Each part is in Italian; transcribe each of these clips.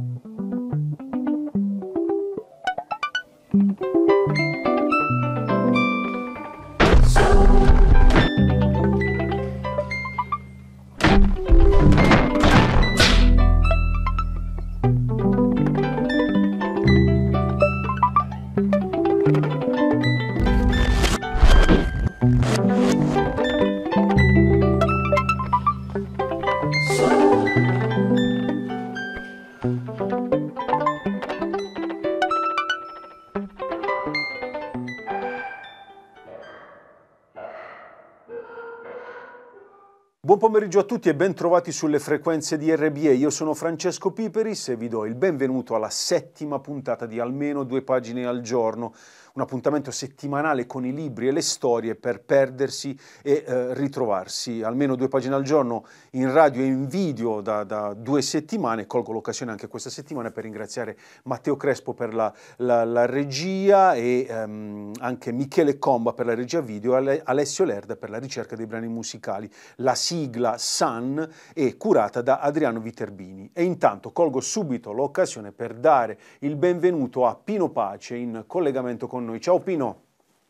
Thank you. pomeriggio a tutti e ben trovati sulle frequenze di RBE. Io sono Francesco Piperis e vi do il benvenuto alla settima puntata di Almeno due pagine al giorno, un appuntamento settimanale con i libri e le storie per perdersi e eh, ritrovarsi. Almeno due pagine al giorno in radio e in video da, da, due settimane. Colgo l'occasione anche questa settimana per ringraziare Matteo Crespo per la, la, la regia e ehm, anche Michele Comba per la regia video e Alessio Lerda per la ricerca dei brani musicali. La sigla Sun è curata da Adriano Viterbini. E intanto colgo subito l'occasione per dare il benvenuto a Pino Pace in collegamento con con noi. Ciao Pino.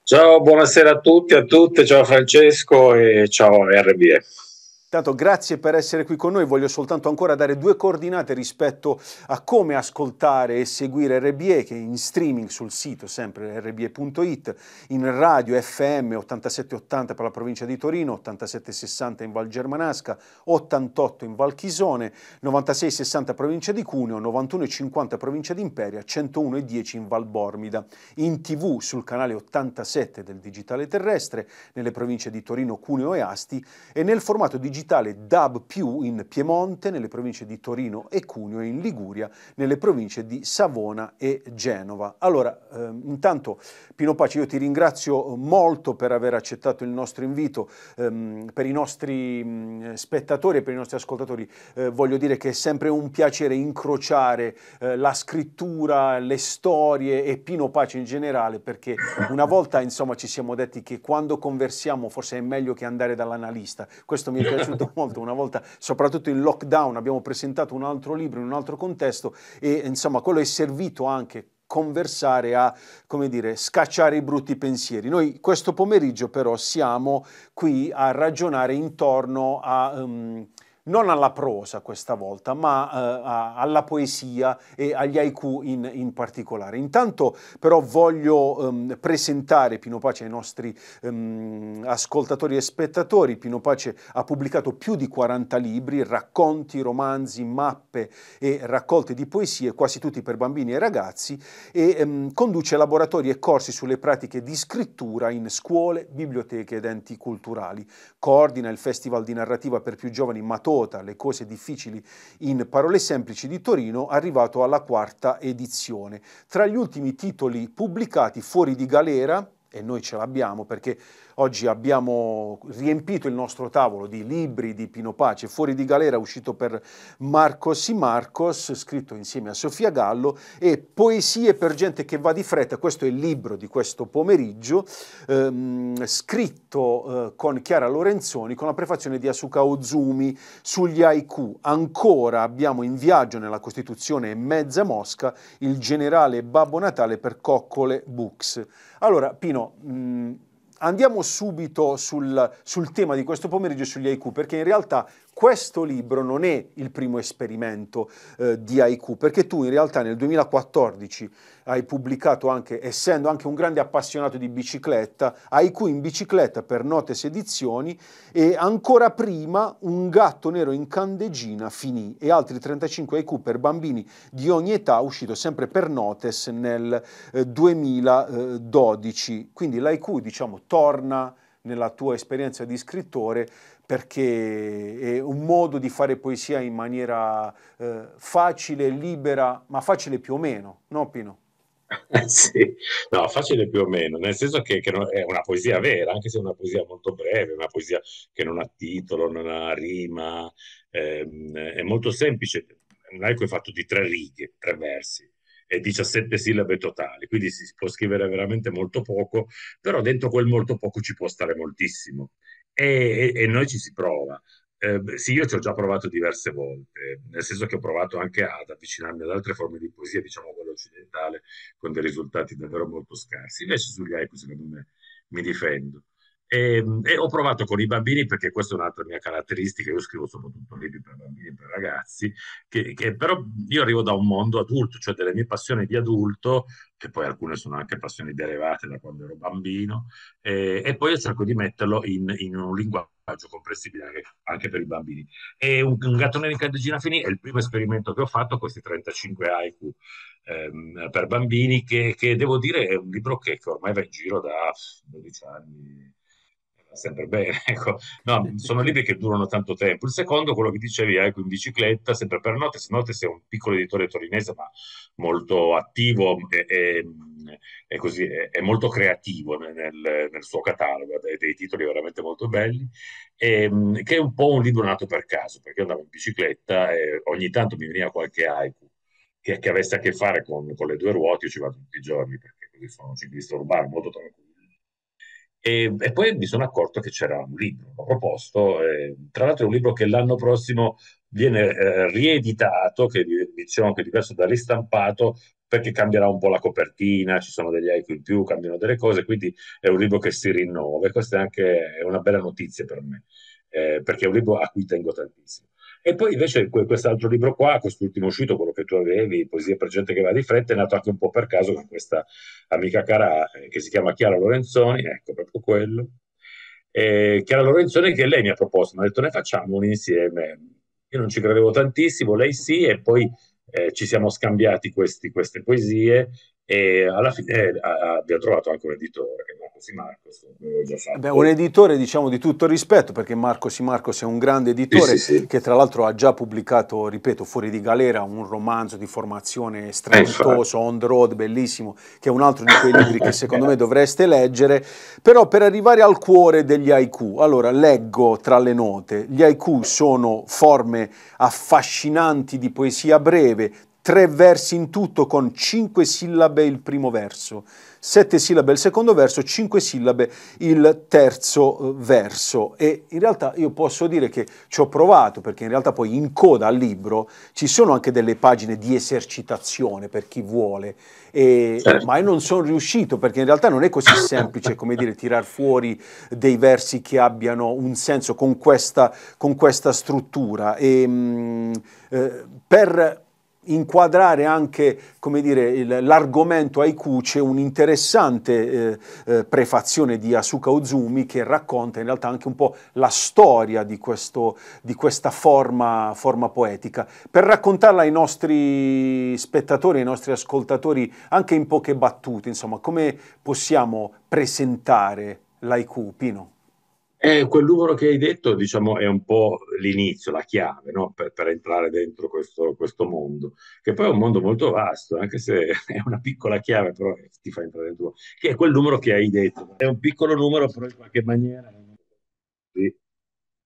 Ciao, buonasera a tutti, a tutte, ciao Francesco e ciao RBF. Intanto grazie per essere qui con noi, voglio soltanto ancora dare due coordinate rispetto a come ascoltare e seguire RBE che è in streaming sul sito sempre rbe.it, in radio FM 8780 per la provincia di Torino, 8760 in Val Germanasca, 88 in Val Chisone, 9660 provincia di Cuneo, 91,50 provincia di Imperia, 101,10 in Val Bormida, in tv sul canale 87 del digitale terrestre, nelle province di Torino, Cuneo e Asti e nel formato digitale digitale DAB+, più in Piemonte, nelle province di Torino e Cuneo, e in Liguria, nelle province di Savona e Genova. Allora, ehm, intanto Pino Paci, io ti ringrazio eh, molto per aver accettato il nostro invito. Ehm, per i nostri mh, spettatori e per i nostri ascoltatori eh, voglio dire che è sempre un piacere incrociare eh, la scrittura, le storie e Pino Paci in generale, perché una volta insomma ci siamo detti che quando conversiamo forse è meglio che andare dall'analista. Questo mi è piaciuto piaciuto molto una volta, soprattutto in lockdown, abbiamo presentato un altro libro in un altro contesto e insomma quello è servito anche conversare, a come dire, scacciare i brutti pensieri. Noi questo pomeriggio però siamo qui a ragionare intorno a um, non alla prosa questa volta, ma eh, alla poesia e agli haiku in, in particolare. Intanto però voglio ehm, presentare Pino Pace ai nostri ehm, ascoltatori e spettatori. Pino Pace ha pubblicato più di 40 libri, racconti, romanzi, mappe e raccolte di poesie, quasi tutti per bambini e ragazzi, e ehm, conduce laboratori e corsi sulle pratiche di scrittura in scuole, biblioteche ed enti culturali. Coordina il Festival di Narrativa per più giovani maturi, quota Le cose difficili in parole semplici di Torino, arrivato alla quarta edizione. Tra gli ultimi titoli pubblicati fuori di galera e noi ce l'abbiamo perché oggi abbiamo riempito il nostro tavolo di libri di Pino Pace, Fuori di Galera uscito per Marcos e Marcos, scritto insieme a Sofia Gallo e Poesie per gente che va di fretta, questo è il libro di questo pomeriggio, ehm, scritto eh, con Chiara Lorenzoni con la prefazione di Asuka Ozumi sugli haiku. Ancora abbiamo in viaggio nella Costituzione e mezza Mosca il generale Babbo Natale per Coccole Books. Allora, Pino, mh, mm, andiamo subito sul, sul, tema di questo pomeriggio sugli IQ, perché in realtà questo libro non è il primo esperimento eh, di haiku, perché tu in realtà nel 2014 hai pubblicato anche, essendo anche un grande appassionato di bicicletta, haiku in bicicletta per Notes Edizioni e ancora prima Un gatto nero in candegina finì e altri 35 haiku per bambini di ogni età uscito sempre per Notes nel eh, 2012. Quindi l'haiku diciamo torna nella tua esperienza di scrittore perché è un modo di fare poesia in maniera eh, facile, libera, ma facile più o meno, no Pino? Eh, sì, no, facile più o meno, nel senso che, che è una poesia vera, anche se è una poesia molto breve, una poesia che non ha titolo, non ha rima, ehm, è molto semplice. un L'Aico è fatto di tre righe, tre versi, e 17 sillabe totali, quindi si può scrivere veramente molto poco, però dentro quel molto poco ci può stare moltissimo e, e, noi ci si prova. Eh, sì, io ci ho già provato diverse volte, nel senso che ho provato anche ad avvicinarmi ad altre forme di poesia, diciamo quella occidentale, con dei risultati davvero molto scarsi. Invece sugli haiku, secondo me, mi difendo. E, ehm, e, ho provato con i bambini perché questa è un'altra mia caratteristica, io scrivo soprattutto libri per bambini e per ragazzi, che, che, però io arrivo da un mondo adulto, cioè delle mie passioni di adulto, che poi alcune sono anche passioni derivate da quando ero bambino, eh, e poi cerco di metterlo in, in un linguaggio comprensibile anche, anche, per i bambini. E un, un gattone di Candegina Fini è il primo esperimento che ho fatto, questi 35 haiku ehm, per bambini, che, che, devo dire è un libro che, che ormai va in giro da 12 anni sempre bene. Ecco. No, sono libri che durano tanto tempo. Il secondo, quello che dicevi, è eh, ecco, in bicicletta, sempre per Notes. notte è un piccolo editore torinese, ma molto attivo e, e, e così, è, è, molto creativo nel, nel suo catalogo, ha dei, dei titoli veramente molto belli, e, ehm, che è un po' un libro nato per caso, perché andavo in bicicletta e ogni tanto mi veniva qualche haiku. Che, che avesse a che fare con, con le due ruote, io ci vado tutti i giorni perché così sono un ciclista urbano molto tranquillo e, e, poi mi sono accorto che c'era un libro, l'ho proposto, eh, tra l'altro è un libro che l'anno prossimo viene eh, rieditato, che diciamo che è diverso da ristampato, perché cambierà un po' la copertina, ci sono degli eco in più, cambiano delle cose, quindi è un libro che si rinnova e questa è anche una bella notizia per me, eh, perché è un libro a cui tengo tantissimo. E poi invece quest'altro libro qua, quest'ultimo uscito, quello che tu avevi, Poesie per gente che va di fretta, è nato anche un po' per caso con questa amica cara eh, che si chiama Chiara Lorenzoni, ecco proprio quello. E Chiara Lorenzoni che lei mi ha proposto, mi ha detto ne facciamo un insieme. Io non ci credevo tantissimo, lei sì, e poi eh, ci siamo scambiati questi, queste poesie e alla fine eh, abbiamo trovato anche un editore che è Marco Simarcos. Beh, un editore diciamo di tutto rispetto perché Marco Simarcos è un grande editore sì, sì, sì. che tra l'altro ha già pubblicato, ripeto, Fuori di Galera, un romanzo di formazione strepitoso, eh, on the road, bellissimo, che è un altro di quei libri che secondo me dovreste leggere, però per arrivare al cuore degli haiku, allora leggo tra le note, gli haiku sono forme affascinanti di poesia breve, tre versi in tutto con cinque sillabe il primo verso, sette sillabe il secondo verso, cinque sillabe il terzo eh, verso. E in realtà io posso dire che ci ho provato, perché in realtà poi in coda al libro ci sono anche delle pagine di esercitazione per chi vuole, e, certo. ma io non sono riuscito perché in realtà non è così semplice come dire tirar fuori dei versi che abbiano un senso con questa, con questa struttura. E, ehm, mh, eh, per inquadrare anche l'argomento haiku c'è un'interessante eh, eh, prefazione di Asuka Ozumi che racconta in realtà anche un po' la storia di, questo, di questa forma, forma, poetica. Per raccontarla ai nostri spettatori, ai nostri ascoltatori, anche in poche battute, insomma, come possiamo presentare l'haiku, Pino? Eh, quel numero che hai detto, diciamo, è un po' l'inizio, la chiave, no? per, per, entrare dentro questo, questo, mondo, che poi è un mondo molto vasto, anche se è una piccola chiave, però eh, ti fa entrare dentro, che è quel numero che hai detto. È un piccolo numero, però in qualche maniera sì.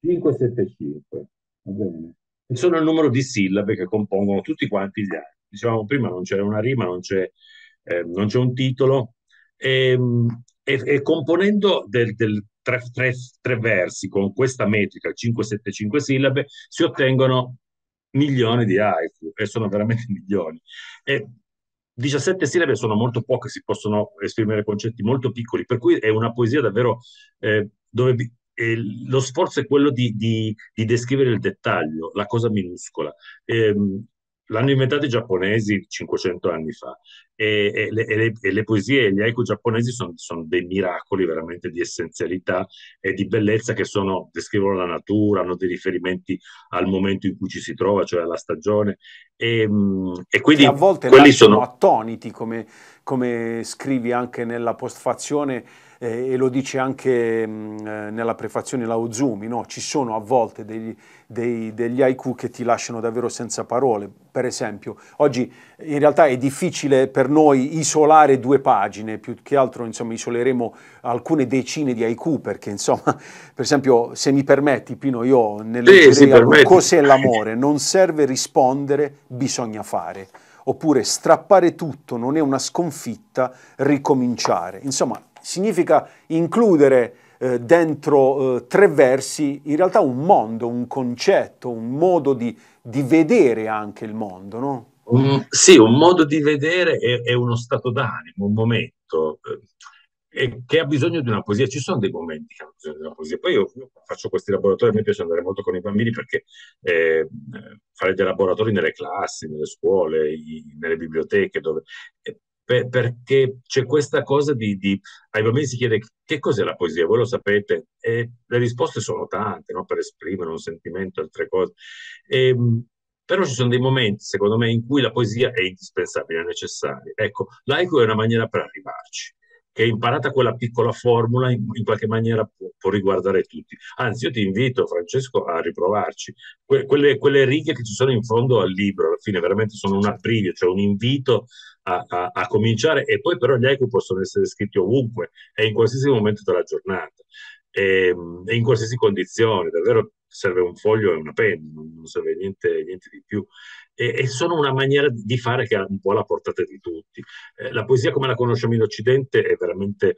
575, va bene. E sono il numero di sillabe che compongono tutti quanti gli altri. Dicevamo prima, non c'è una rima, non c'è, eh, non c'è un titolo. E, ehm, e, e componendo del, del tre, tre, tre versi con questa metrica, 575 sillabe, si ottengono milioni di haiku e sono veramente milioni. E 17 sillabe sono molto poche, si possono esprimere concetti molto piccoli, per cui è una poesia davvero eh, dove eh, lo sforzo è quello di, di, di, descrivere il dettaglio, la cosa minuscola. Eh, l'hanno inventato i giapponesi 500 anni fa e, e, le, e, le, e le, poesie e gli haiku giapponesi sono, sono, dei miracoli veramente di essenzialità e di bellezza che sono, descrivono la natura, hanno dei riferimenti al momento in cui ci si trova, cioè alla stagione e, mm, quindi a volte quelli sono attoniti come, come scrivi anche nella postfazione eh, e lo dice anche mh, mm, eh, nella prefazione Lao Zumi, no? ci sono a volte degli, dei, degli haiku che ti lasciano davvero senza parole. Per esempio, oggi in realtà è difficile per noi isolare due pagine, più che altro insomma, isoleremo alcune decine di haiku, perché insomma, per esempio, se mi permetti Pino, io nelle sì, cos'è l'amore? Non serve rispondere, bisogna fare oppure strappare tutto non è una sconfitta, ricominciare. Insomma, significa includere eh, dentro eh, tre versi in realtà un mondo, un concetto, un modo di, di vedere anche il mondo, no? Un, sì, un modo di vedere è, uno stato d'animo, un momento eh, che ha bisogno di una poesia. Ci sono dei momenti che hanno bisogno di una poesia. Poi io, io faccio questi laboratori, a me piace andare molto con i bambini perché eh, fare dei laboratori nelle classi, nelle scuole, i, nelle biblioteche, dove eh, per, perché c'è questa cosa di, di, ai bambini si chiede che cos'è la poesia, voi lo sapete, e le risposte sono tante, no? per esprimere un sentimento, altre cose. E, ehm, però ci sono dei momenti, secondo me, in cui la poesia è indispensabile, è necessaria. Ecco, laico è una maniera per arrivarci, che imparata quella piccola formula in, in qualche maniera può, può, riguardare tutti. Anzi, io ti invito, Francesco, a riprovarci. Que- quelle, quelle righe che ci sono in fondo al libro, alla fine veramente sono un aprile, cioè un invito a, a, a, cominciare e poi però gli haiku possono essere scritti ovunque e in qualsiasi momento della giornata e, ehm, e in qualsiasi condizione, davvero serve un foglio e una penna, non, serve niente, niente di più. E, e, sono una maniera di fare che è un po' alla portata di tutti. Eh, la poesia come la conosciamo in Occidente è veramente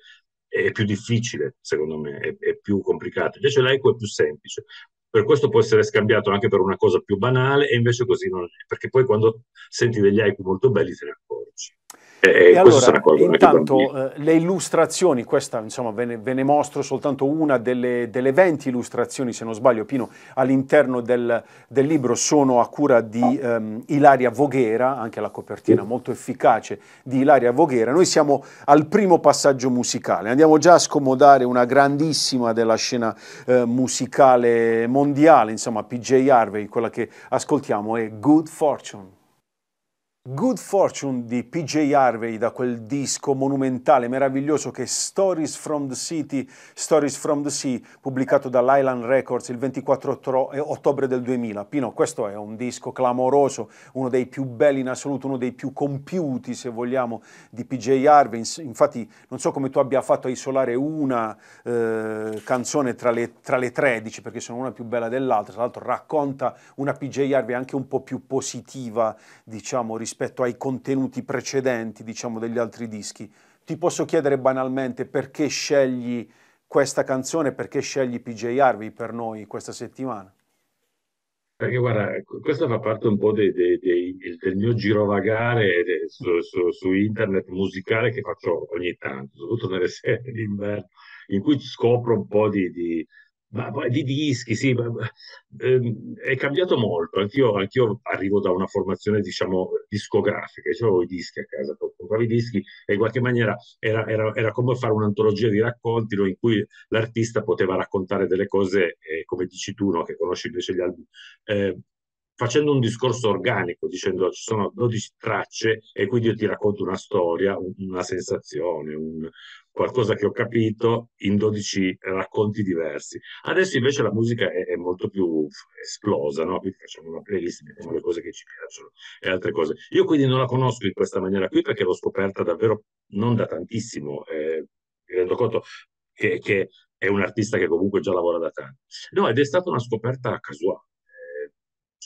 è più difficile, secondo me, è, è più complicata. Invece l'aico è più semplice per questo può essere scambiato anche per una cosa più banale e invece così non è, perché poi quando senti degli haiku molto belli te ne accorgi. Eh, e allora, intanto le illustrazioni, questa insomma, ve, ne, ve ne mostro soltanto una delle, delle, 20 illustrazioni, se non sbaglio, Pino, all'interno del, del libro sono a cura di ehm, Ilaria Voghera, anche la copertina sì. molto efficace di Ilaria Voghera. Noi siamo al primo passaggio musicale, andiamo già a scomodare una grandissima della scena eh, musicale mondiale, insomma PJ Harvey, quella che ascoltiamo è Good Fortune. Good Fortune di PJ Harvey da quel disco monumentale, meraviglioso che è Stories from the City, Stories from the Sea, pubblicato dall'Island Records il 24 eh, ottobre del 2000. Pino, questo è un disco clamoroso, uno dei più belli in assoluto, uno dei più compiuti, se vogliamo, di PJ Harvey. Infatti non so come tu abbia fatto a isolare una eh, canzone tra le, tra le 13, perché sono una più bella dell'altra. Tra l'altro racconta una PJ Harvey anche un po' più positiva, diciamo, rispetto rispetto ai contenuti precedenti, diciamo, degli altri dischi. Ti posso chiedere banalmente perché scegli questa canzone, perché scegli PJ Harvey per noi questa settimana? Perché guarda, questo fa parte un po' dei, dei, dei, del mio girovagare de, su, su, su, internet musicale che faccio ogni tanto, soprattutto nelle serie d'inverno, in cui scopro un po' di, di ma poi di dischi, sì, ma, ehm, è cambiato molto. Anch'io, anch'io arrivo da una formazione, diciamo, discografica, avevo i dischi a casa, compravo i dischi e in qualche maniera era, era, era come fare un'antologia di racconti no, in cui l'artista poteva raccontare delle cose, eh, come dici tu, no, che conosci invece gli album, eh, facendo un discorso organico, dicendo ci sono 12 tracce e quindi io ti racconto una storia, una sensazione, un, qualcosa che ho capito in 12 racconti diversi. Adesso invece la musica è, è molto più esplosa, no? qui facciamo una playlist, mettiamo le cose che ci piacciono e altre cose. Io quindi non la conosco in questa maniera qui perché l'ho scoperta davvero non da tantissimo, eh, mi rendo conto che, che è un artista che comunque già lavora da tanto. No, ed è stata una scoperta casuale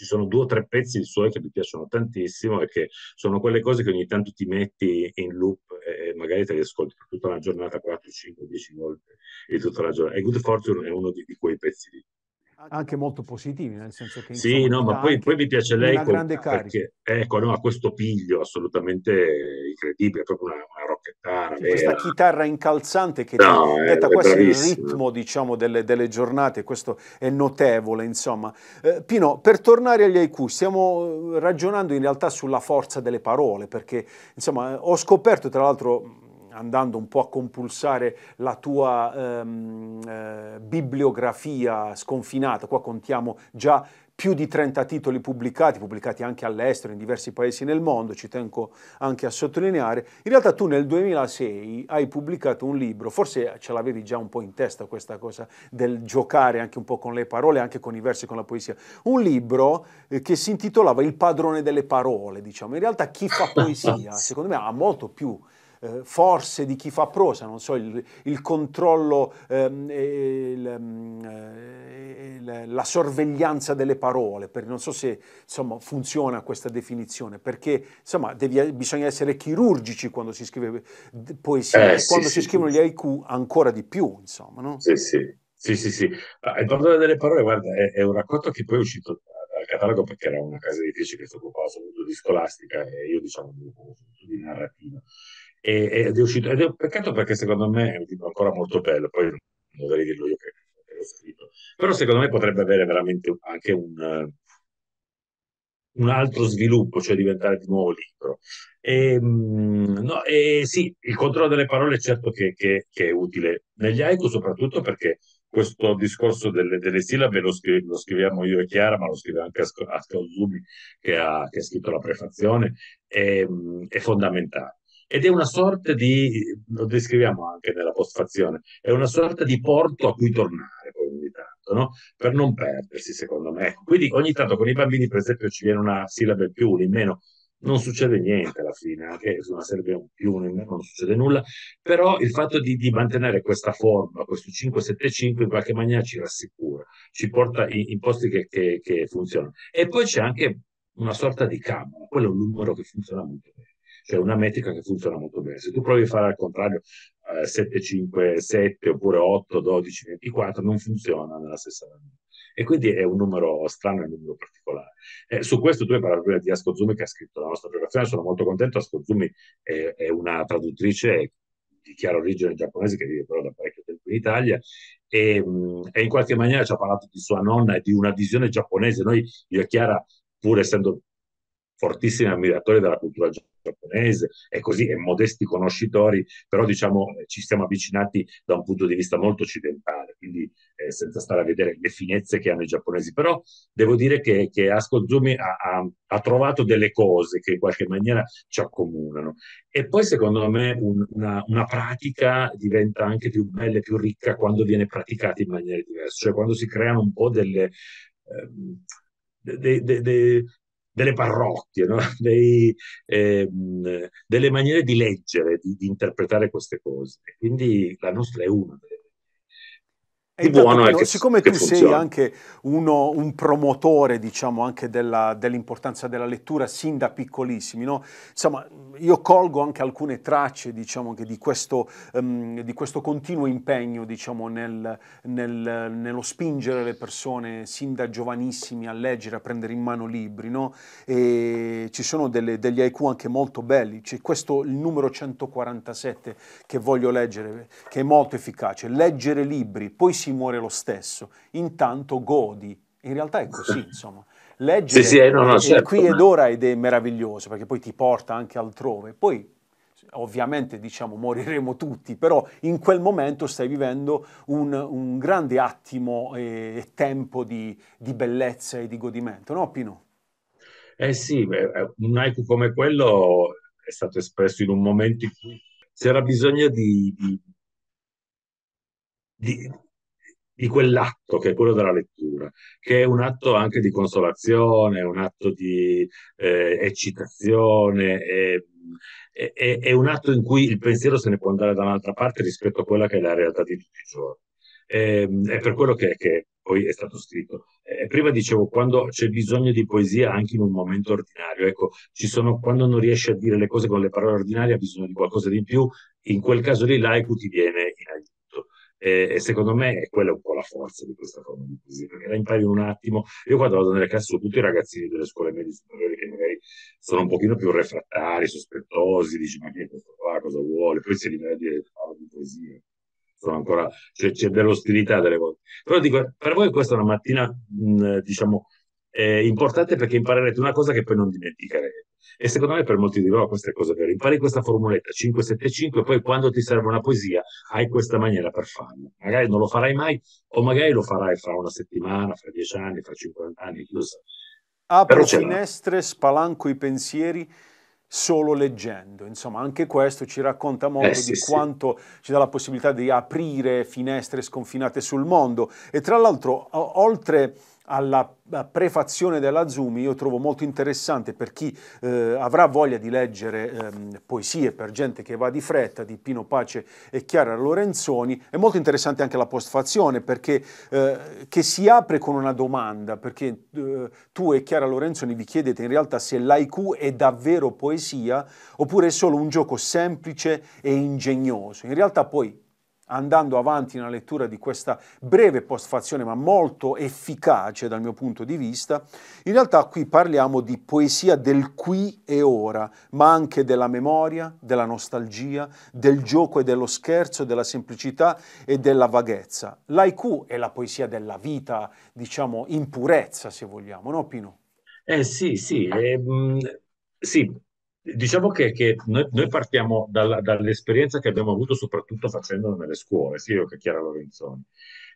ci sono due o tre pezzi suoi che mi piacciono tantissimo e che sono quelle cose che ogni tanto ti metti in loop e magari te li ascolti per tutta la giornata 4, 5, 10 volte e tutta la giornata. E Good Fortune è uno di, di quei pezzi lì. Ah, anche molto positivi, nel senso che... sì, no, ma poi, poi, mi piace lei con, grande perché ecco, no, ha questo piglio assolutamente incredibile, proprio una, una rocchettara. Questa chitarra incalzante che no, ti detta quasi bravissima. il ritmo diciamo, delle, delle, giornate, questo è notevole, insomma. Eh, Pino, per tornare agli IQ, stiamo eh, ragionando in realtà sulla forza delle parole, perché insomma ho scoperto tra l'altro andando un po' a compulsare la tua ehm, eh, bibliografia sconfinata, qua contiamo già più di 30 titoli pubblicati, pubblicati anche all'estero, in diversi paesi nel mondo, ci tengo anche a sottolineare. In realtà tu nel 2006 hai pubblicato un libro, forse ce l'avevi già un po' in testa questa cosa del giocare anche un po' con le parole, anche con i versi, con la poesia. Un libro eh, che si intitolava Il padrone delle parole, diciamo. In realtà chi fa poesia, secondo me, ha molto più eh, forze di chi fa prosa, non so, il, il controllo, ehm, il, ehm, eh, la sorveglianza delle parole, per, non so se insomma, funziona questa definizione, perché insomma, devi, bisogna essere chirurgici quando si scrive poesia, eh, sì, quando sì, si sì. scrivono gli haiku ancora di più, insomma. No? Sì, sì. Sì, sì, sì. Ah, il bordone delle parole, guarda, è, è un racconto che poi è uscito dal catalogo perché era una casa editrice che si occupava soprattutto di scolastica e io diciamo di narrativa. E, ed è uscito, ed è un peccato perché secondo me è un libro ancora molto bello, poi non dovrei dirlo io che l'ho scritto, però secondo me potrebbe avere veramente anche un, un altro sviluppo, cioè diventare di nuovo libro. E, ehm, no, e sì, il controllo delle parole è certo che, che, che è utile negli haiku, soprattutto perché questo discorso delle, delle sillabe lo, scrive, lo, scriviamo io e Chiara, ma lo scrive anche Asco Zubi che, che ha, scritto la prefazione, è, ehm, è fondamentale ed è una sorta di, lo descriviamo anche nella postfazione, è una sorta di porto a cui tornare poi ogni tanto, no? per non perdersi secondo me. Ecco, quindi ogni tanto con i bambini per esempio ci viene una sillaba in più, una in meno, non succede niente alla fine, anche se una serve un più, un in meno non succede nulla, però il fatto di, di mantenere questa forma, questo 575 in qualche maniera ci rassicura, ci porta in, in posti che, che, che funzionano. E poi c'è anche una sorta di camera, quello è un numero che funziona molto bene che è una metrica che funziona molto bene. Se tu provi a fare al contrario eh, 7, 5, 7 oppure 8, 12, 24, non funziona nella stessa maniera. E quindi è un numero strano, è un numero particolare. Eh, su questo tu hai parlato di Ascozumi che ha scritto la nostra relazione, sono molto contento. Ascozumi è, è una traduttrice di chiara origine giapponese che vive però da parecchio tempo in Italia e, mh, mm, e in qualche maniera ci ha parlato di sua nonna e di una visione giapponese. Noi, io e Chiara, pur essendo fortissimi ammiratori della cultura giapponese, giapponese e così, e modesti conoscitori, però diciamo eh, ci siamo avvicinati da un punto di vista molto occidentale, quindi eh, senza stare a vedere le finezze che hanno i giapponesi. Però devo dire che, che Asco Zumi ha, ha, ha, trovato delle cose che in qualche maniera ci accomunano. E poi secondo me un, una, una pratica diventa anche più bella e più ricca quando viene praticata in maniera diversa, cioè quando si creano un po' delle... Ehm, de, de, de, delle parrocchie, no? Dei, ehm, delle maniere di leggere, di, di, interpretare queste cose. Quindi la nostra è una delle e esatto, buono è che Siccome che tu funziona. sei anche uno, un promotore, diciamo, anche della, dell'importanza della lettura sin da piccolissimi, no? Insomma, io colgo anche alcune tracce, diciamo, di, questo, um, di questo, continuo impegno, diciamo, nel, nel, nello spingere le persone sin da giovanissimi a leggere, a prendere in mano libri, no? E ci sono delle, degli IQ anche molto belli. C'è questo, il numero 147 che voglio leggere, che è molto efficace. Leggere libri, poi si ci muore lo stesso, intanto godi. In realtà è così, insomma. Leggere sì, sì, eh, no, no, certo, qui ed ora ed è meraviglioso, perché poi ti porta anche altrove. Poi ovviamente diciamo moriremo tutti, però in quel momento stai vivendo un, un grande attimo e tempo di, di, bellezza e di godimento, no Pino? Eh sì, eh, un haiku come quello è stato espresso in un momento in cui c'era bisogno di, di, di di quell'atto che è quello della lettura, che è un atto anche di consolazione, un atto di eh, eccitazione, è, è, è, un atto in cui il pensiero se ne può andare da un'altra parte rispetto a quella che è la realtà di tutti i giorni. È, ehm, è per quello che, che, poi è stato scritto. Eh, prima dicevo, quando c'è bisogno di poesia anche in un momento ordinario, ecco, sono, quando non riesci a dire le cose con le parole ordinarie, ha bisogno di qualcosa di più, in quel caso lì l'aiku ti viene in aiuto. E, e, secondo me quella è un po' la forza di questa forma di poesia, perché la impari un attimo. Io quando vado nelle classi, tutti i ragazzini delle scuole medie superiori che magari sono un pochino più refrattari, sospettosi, dici ma che è questo qua, cosa vuole, poi si libera a dire parlo di poesia. Sono ancora, cioè, c'è dell'ostilità delle volte. Però dico, per voi questa è una mattina, mh, diciamo, eh, importante perché imparerete una cosa che poi non dimenticherete. E secondo me per molti di loro questa è cosa vera. Impari questa formuletta 575 poi quando ti serve una poesia hai questa maniera per farla. Magari non lo farai mai o magari lo farai fra una settimana, fra dieci anni, fra 50 anni, chi lo sa. Apro finestre, spalanco i pensieri solo leggendo. Insomma, anche questo ci racconta molto eh, sì, di sì. quanto ci dà la possibilità di aprire finestre sconfinate sul mondo. E tra l'altro, oltre alla eh, prefazione della Zumi, io trovo molto interessante per chi eh, avrà voglia di leggere ehm, poesie per gente che va di fretta di Pino Pace e Chiara Lorenzoni, è molto interessante anche la postfazione perché eh, che si apre con una domanda, perché eh, tu e Chiara Lorenzoni vi chiedete in realtà se l'IQ è davvero poesia oppure è solo un gioco semplice e ingegnoso. In realtà poi andando avanti nella lettura di questa breve postfazione ma molto efficace dal mio punto di vista, in realtà qui parliamo di poesia del qui e ora, ma anche della memoria, della nostalgia, del gioco e dello scherzo, della semplicità e della vaghezza. L'haiku è la poesia della vita, diciamo, in purezza, se vogliamo, no Pino? Eh sì, sì, eh, sì, Diciamo che, che noi, noi, partiamo dalla, dall'esperienza che abbiamo avuto soprattutto facendo nelle scuole, sia io che Chiara Lorenzoni.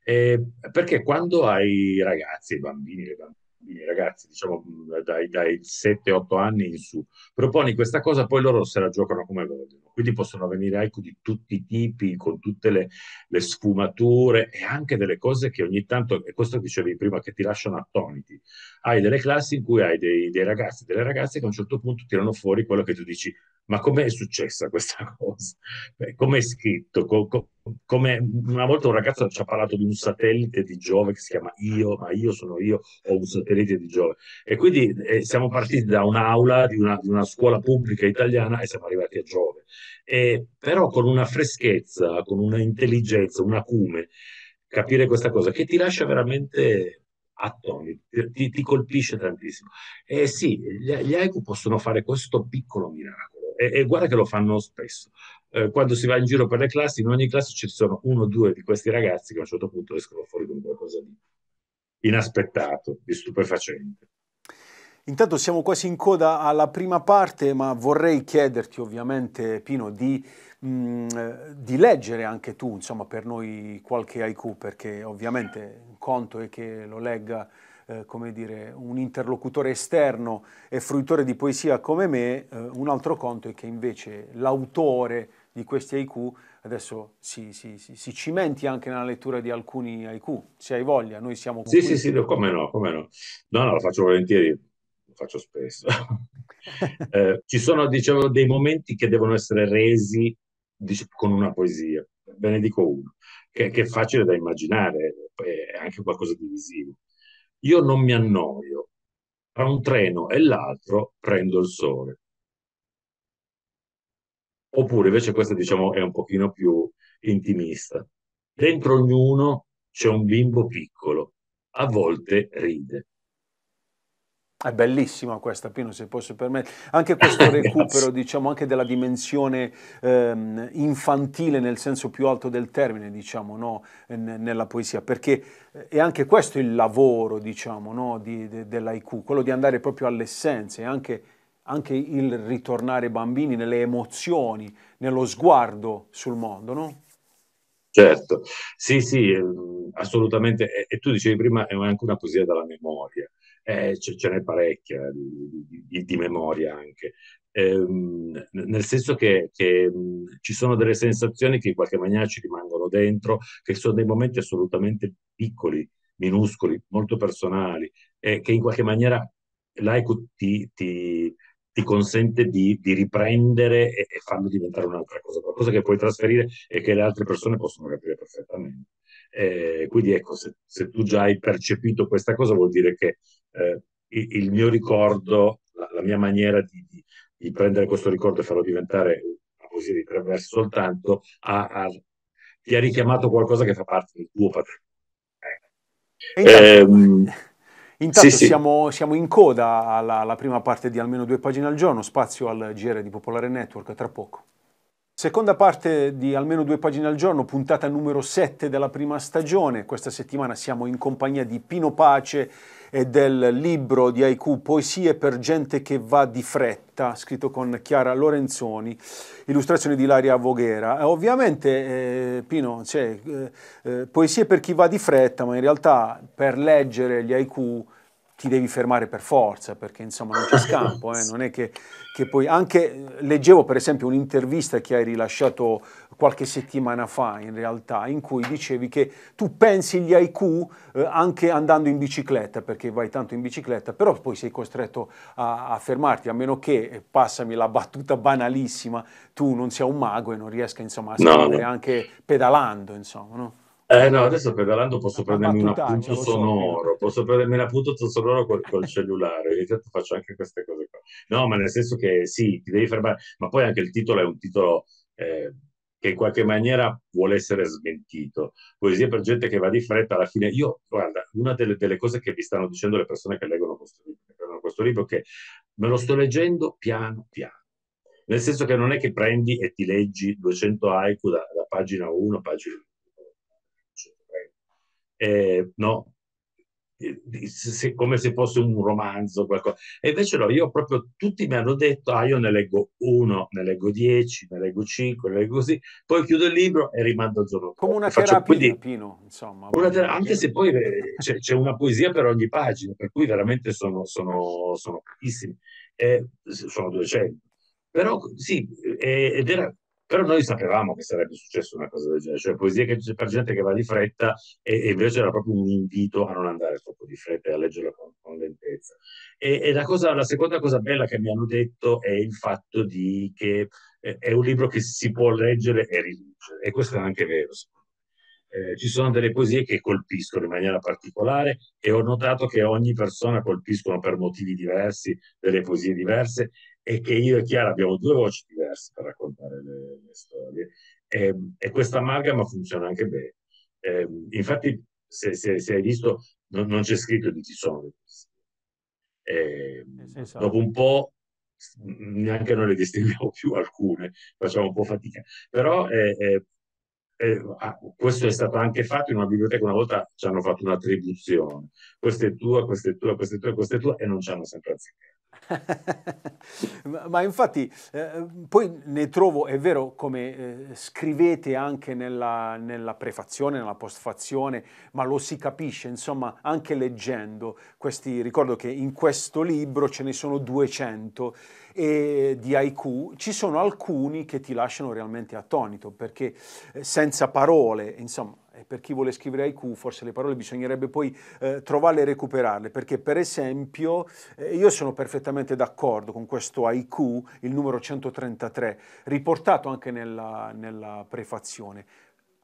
Eh, perché quando ai ragazzi, ai bambini, bambini, ragazzi, diciamo dai, dai 7-8 anni in su, proponi questa cosa, poi loro se la giocano come vogliono quindi possono venire haiku di tutti i tipi, con tutte le, le, sfumature e anche delle cose che ogni tanto, e questo dicevi prima, che ti lasciano attoniti. Hai delle classi in cui hai dei, dei ragazzi, delle ragazze che a un certo punto tirano fuori quello che tu dici, ma com'è successa questa cosa? Come è scritto? Come, una volta un ragazzo ci ha parlato di un satellite di Giove che si chiama Io, ma io sono io, ho un satellite di Giove. E quindi eh, siamo partiti da un'aula di una, di una, scuola pubblica italiana e siamo arrivati a Giove. E, però con una freschezza, con una intelligenza, un acume, capire questa cosa che ti lascia veramente attonito, ti, ti colpisce tantissimo. E eh sì, gli, gli ECU possono fare questo piccolo miracolo e, e guarda che lo fanno spesso. Eh, quando si va in giro per le classi, in ogni classe ci sono uno o due di questi ragazzi che a un certo punto escono fuori con qualcosa di inaspettato, di stupefacente. Intanto siamo quasi in coda alla prima parte, ma vorrei chiederti ovviamente, Pino, di, mh, mm, di leggere anche tu, insomma, per noi qualche haiku, perché ovviamente un conto è che lo legga eh, come dire, un interlocutore esterno e fruitore di poesia come me, eh, un altro conto è che invece l'autore di questi haiku adesso si, si, si, si, cimenti anche nella lettura di alcuni haiku, se hai voglia, noi siamo... Sì, sì, sì, come no, come no. No, no, lo faccio volentieri, lo faccio spesso. eh, ci sono, diciamo, dei momenti che devono essere resi dic- con una poesia, ve ne dico uno, che, che è facile da immaginare, eh, è anche qualcosa di visivo. Io non mi annoio. Tra un treno e l'altro prendo il sole. Oppure invece questa diciamo è un pochino più intimista. Dentro ognuno c'è un bimbo piccolo, a volte ride. È bellissima questa, Pino, se posso permettere. Anche questo recupero, diciamo, anche della dimensione ehm, infantile nel senso più alto del termine, diciamo, no? N- nella poesia, perché eh, è anche questo il lavoro, diciamo, no? di, de- dell'aiku, quello di andare proprio all'essenza e anche, anche il ritornare bambini nelle emozioni, nello sguardo sul mondo, no? Certo, sì, sì, ehm, assolutamente. E tu dicevi prima, è anche una poesia dalla memoria eh, ce, n'è parecchia di, di, di memoria anche. Ehm, nel senso che, che mh, ci sono delle sensazioni che in qualche maniera ci rimangono dentro, che sono dei momenti assolutamente piccoli, minuscoli, molto personali, e che in qualche maniera l'Aiku ti, ti, ti consente di, di riprendere e, e, farlo diventare un'altra cosa, qualcosa che puoi trasferire e che le altre persone possono capire perfettamente. Eh, quindi ecco, se, se, tu già hai percepito questa cosa vuol dire che eh, il mio ricordo, la, la mia maniera di, di, di, prendere questo ricordo e farlo diventare una poesia di tre versi soltanto, ha, ha, ti ha richiamato qualcosa che fa parte del tuo patrimonio. Intanto, eh, intanto sì, siamo, sì. siamo, in coda alla, alla prima parte di almeno due pagine al giorno, spazio al GR di Popolare Network, tra poco. Seconda parte di almeno due pagine al giorno, puntata numero 7 della prima stagione. Questa settimana siamo in compagnia di Pino Pace e del libro di haiku Poesie per gente che va di fretta, scritto con Chiara Lorenzoni, illustrazione di Laria Voghera. Eh, ovviamente, eh, Pino, c'è cioè, Poesie per chi va di fretta, ma in realtà per leggere gli haiku ti devi fermare per forza perché insomma non c'è scampo, eh. non è che, che, poi anche eh, leggevo per esempio un'intervista che hai rilasciato qualche settimana fa in realtà in cui dicevi che tu pensi gli IQ eh, anche andando in bicicletta perché vai tanto in bicicletta però poi sei costretto a, a fermarti a meno che, eh, passami la battuta banalissima, tu non sia un mago e non riesca insomma a scrivere no, no. anche pedalando insomma no? Eh no, adesso pedalando posso prendermi un appunto sonoro, so. posso prendermi un appunto sonoro col, col cellulare, ogni tanto faccio anche queste cose qua. No, ma nel senso che sì, ti devi fermare, ma poi anche il titolo è un titolo eh, che in qualche maniera vuole essere smentito. Poesia per gente che va di fretta alla fine. Io, guarda, una delle, delle cose che vi stanno dicendo le persone che leggono questo libro, che prendono questo libro, è che me lo sto leggendo piano piano nel senso che non è che prendi e ti leggi 200 haiku da, da pagina 1 pagina 2, eh, no? Eh, se, come se fosse un romanzo qualcosa. E invece no, io proprio tutti mi hanno detto, ah io ne leggo uno, ne leggo dieci, ne leggo cinque, ne leggo così, poi chiudo il libro e rimando al giorno. Come una terapia, quindi, Pino, insomma. Terapia, anche se poi eh, c'è, c'è, una poesia per ogni pagina, per cui veramente sono, sono, sono pochissimi, eh, sono 200. Però sì, eh, ed era però noi sapevamo che sarebbe successo una cosa del genere, cioè poesia che, per gente che va di fretta e, e, invece era proprio un invito a non andare troppo di fretta e a leggerla con, con lentezza. E, e la, cosa, la, seconda cosa bella che mi hanno detto è il fatto di che eh, è un libro che si può leggere e rileggere, e questo è anche vero. Eh, ci sono delle poesie che colpiscono in maniera particolare e ho notato che ogni persona colpiscono per motivi diversi, delle poesie diverse e che io e Chiara abbiamo due voci diverse per raccontare le, le storie e, ehm, e questa amalgama funziona anche bene. E, ehm, infatti, se, se, se, hai visto, non, non c'è scritto di chi sono. le E, ehm, dopo un po' neanche noi le distinguiamo più alcune, facciamo un po' fatica, però eh, eh, eh, questo è stato anche fatto in una biblioteca, una volta ci hanno fatto un'attribuzione, questa è tua, questa è tua, questa è tua, questa è tua e non ci hanno sempre azzeccato. Ma infatti eh, poi ne trovo, è vero, come eh, scrivete anche nella, nella, prefazione, nella postfazione, ma lo si capisce, insomma, anche leggendo questi, ricordo che in questo libro ce ne sono 200 e di haiku, ci sono alcuni che ti lasciano realmente attonito, perché eh, senza parole, insomma, per chi vuole scrivere haiku forse le parole bisognerebbe poi eh, trovarle e recuperarle, perché per esempio eh, io sono perfettamente d'accordo con questo haiku, il numero 133, riportato anche nella, nella prefazione.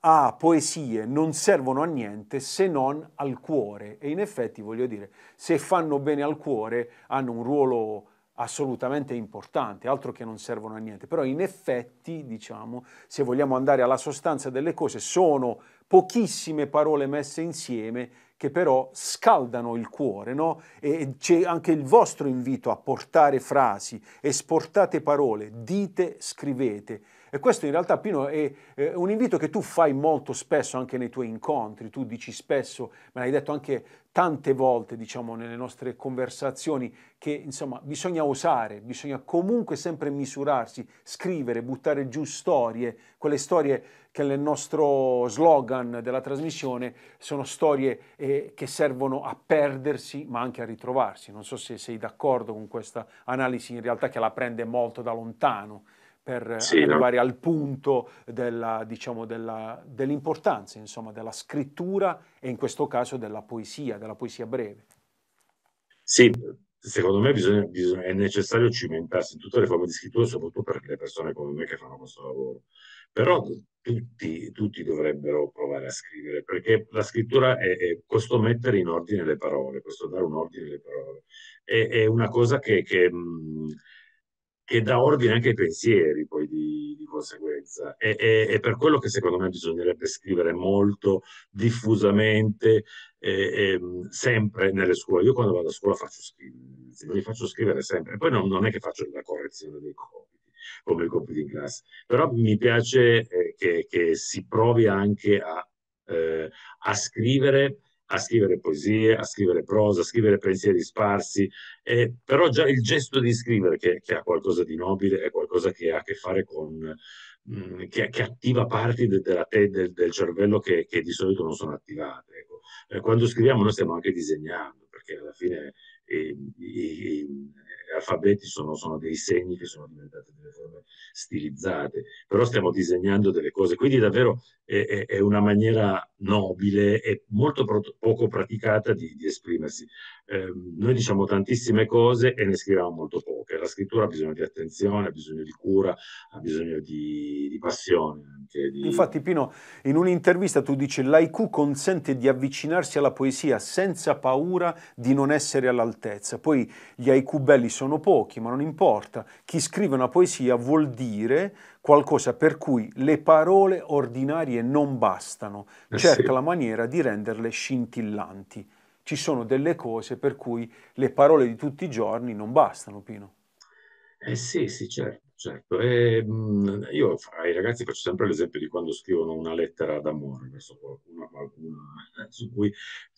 Ah, poesie non servono a niente se non al cuore e in effetti voglio dire, se fanno bene al cuore hanno un ruolo assolutamente importante, altro che non servono a niente, però in effetti, diciamo, se vogliamo andare alla sostanza delle cose, sono pochissime parole messe insieme che però scaldano il cuore, no? E c'è anche il vostro invito a portare frasi, esportate parole, dite, scrivete, e questo in realtà, Pino, è, eh, un invito che tu fai molto spesso anche nei tuoi incontri, tu dici spesso, me l'hai detto anche tante volte, diciamo, nelle nostre conversazioni, che insomma bisogna osare, bisogna comunque sempre misurarsi, scrivere, buttare giù storie, quelle storie che nel nostro slogan della trasmissione sono storie eh, che servono a perdersi ma anche a ritrovarsi. Non so se sei d'accordo con questa analisi in realtà che la prende molto da lontano per sì, arrivare no? al punto della, diciamo, della, dell'importanza insomma, della scrittura e in questo caso della poesia, della poesia breve. Sì, secondo me bisogna, bisogna, è necessario cimentarsi in tutte le forme di scrittura, soprattutto per le persone come me che fanno questo lavoro. Però tutti, tutti dovrebbero provare a scrivere, perché la scrittura è, è, questo mettere in ordine le parole, questo dare un ordine alle parole. È, è una cosa che... che mh, che dà ordine anche ai pensieri poi di, di conseguenza. E, e, e, per quello che secondo me bisognerebbe scrivere molto diffusamente, eh, eh, sempre nelle scuole. Io quando vado a scuola faccio scrivere, li faccio scrivere sempre. poi non, non, è che faccio la correzione dei compiti, come i compiti in classe, però mi piace eh, che, che, si provi anche a, eh, a scrivere a scrivere poesie, a scrivere prosa, a scrivere pensieri sparsi, eh, però già il gesto di scrivere che, che, ha qualcosa di nobile è qualcosa che ha a che fare con, mh, mm, che, che, attiva parti de, della te, del, del cervello che, che, di solito non sono attivate. Ecco. Eh, quando scriviamo noi stiamo anche disegnando, perché alla fine... Eh, eh, alfabeti sono, sono, dei segni che sono diventate delle forme stilizzate, però stiamo disegnando delle cose, quindi davvero è, è, è una maniera nobile e molto pro, poco praticata di, di esprimersi. Ehm, noi diciamo tantissime cose e ne scriviamo molto poche. La scrittura ha bisogno di attenzione, ha bisogno di cura, ha bisogno di, di passione. Di... Infatti, Pino, in un'intervista tu dici: l'IQ consente di avvicinarsi alla poesia senza paura di non essere all'altezza. Poi gli IQ belli sono pochi, ma non importa. Chi scrive una poesia vuol dire qualcosa per cui le parole ordinarie non bastano. Eh, Cerca sì. la maniera di renderle scintillanti ci sono delle cose per cui le parole di tutti i giorni non bastano, Pino. Eh sì, sì, certo. Certo, e, ehm, mh, io ai ragazzi faccio sempre l'esempio di quando scrivono una lettera d'amore verso qualcuno, qualcuno eh, su cui,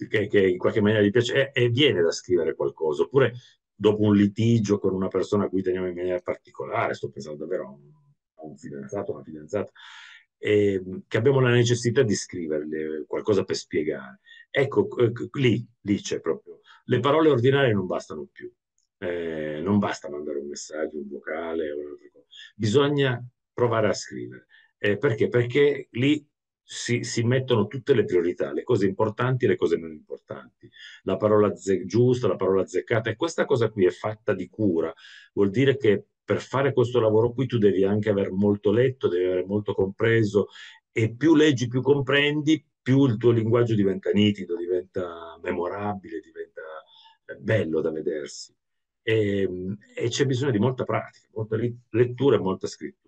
che, che, in qualche maniera gli piace e, e viene da scrivere qualcosa, oppure dopo un litigio con una persona a cui teniamo in maniera particolare, sto pensando davvero a un, a un fidanzato, una fidanzata, eh, che abbiamo la necessità di scriverle eh, qualcosa per spiegare. Ecco, eh, lì, lì c'è proprio. Le parole ordinarie non bastano più. Eh, non basta mandare un messaggio, un vocale, bisogna provare a scrivere. Eh, perché? Perché lì si, si, mettono tutte le priorità, le cose importanti e le cose non importanti, la parola giusta, la parola azzeccata, e questa cosa qui è fatta di cura, vuol dire che per fare questo lavoro qui tu devi anche aver molto letto, devi aver molto compreso e più leggi, più comprendi, più il tuo linguaggio diventa nitido, diventa memorabile, diventa eh, bello da vedersi. E, ehm, e c'è bisogno di molta pratica, molta lettura e molta scrittura.